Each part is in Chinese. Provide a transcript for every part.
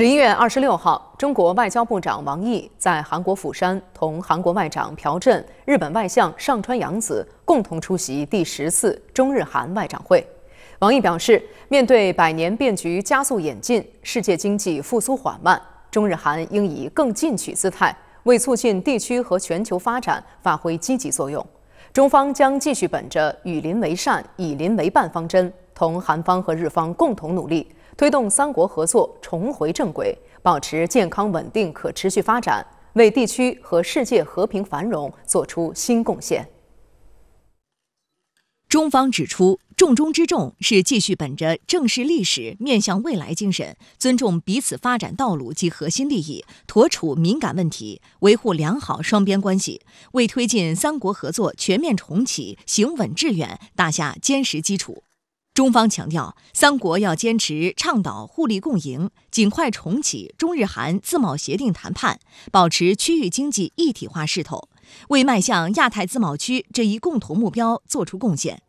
十一月二十六号，中国外交部长王毅在韩国釜山同韩国外长朴振、日本外相上川洋子共同出席第十次中日韩外长会。王毅表示，面对百年变局加速演进，世界经济复苏缓慢，中日韩应以更进取姿态，为促进地区和全球发展发挥积极作用。中方将继续本着与邻为善、以邻为伴方针。同韩方和日方共同努力，推动三国合作重回正轨，保持健康、稳定、可持续发展，为地区和世界和平繁荣作出新贡献。中方指出，重中之重是继续本着正视历史、面向未来精神，尊重彼此发展道路及核心利益，妥处敏感问题，维护良好双边关系，为推进三国合作全面重启、行稳致远打下坚实基础。中方强调，三国要坚持倡导互利共赢，尽快重启中日韩自贸协定谈判，保持区域经济一体化势头，为迈向亚太自贸区这一共同目标作出贡献。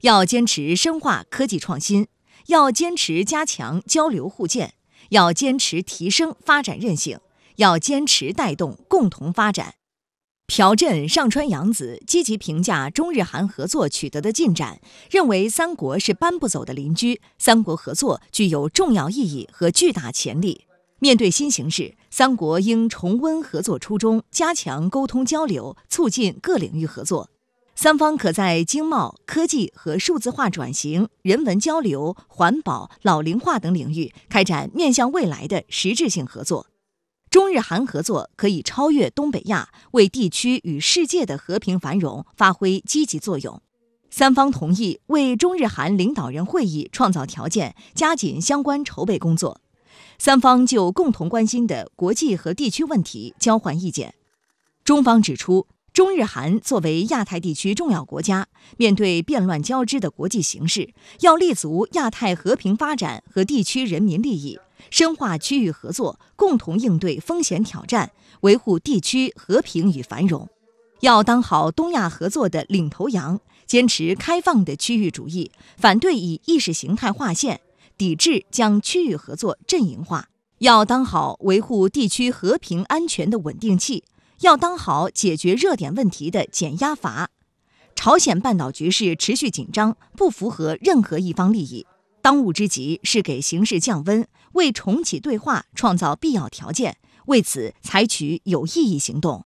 要坚持深化科技创新，要坚持加强交流互鉴，要坚持提升发展韧性，要坚持带动共同发展。朴振上川洋子积极评价中日韩合作取得的进展，认为三国是搬不走的邻居，三国合作具有重要意义和巨大潜力。面对新形势，三国应重温合作初衷，加强沟通交流，促进各领域合作。三方可在经贸、科技和数字化转型、人文交流、环保、老龄化等领域开展面向未来的实质性合作。中日韩合作可以超越东北亚，为地区与世界的和平繁荣发挥积极作用。三方同意为中日韩领导人会议创造条件，加紧相关筹备工作。三方就共同关心的国际和地区问题交换意见。中方指出，中日韩作为亚太地区重要国家，面对变乱交织的国际形势，要立足亚太和平发展和地区人民利益。深化区域合作，共同应对风险挑战，维护地区和平与繁荣。要当好东亚合作的领头羊，坚持开放的区域主义，反对以意识形态划线，抵制将区域合作阵营化。要当好维护地区和平安全的稳定器，要当好解决热点问题的减压阀。朝鲜半岛局势持续紧张，不符合任何一方利益。当务之急是给形势降温，为重启对话创造必要条件。为此，采取有意义行动。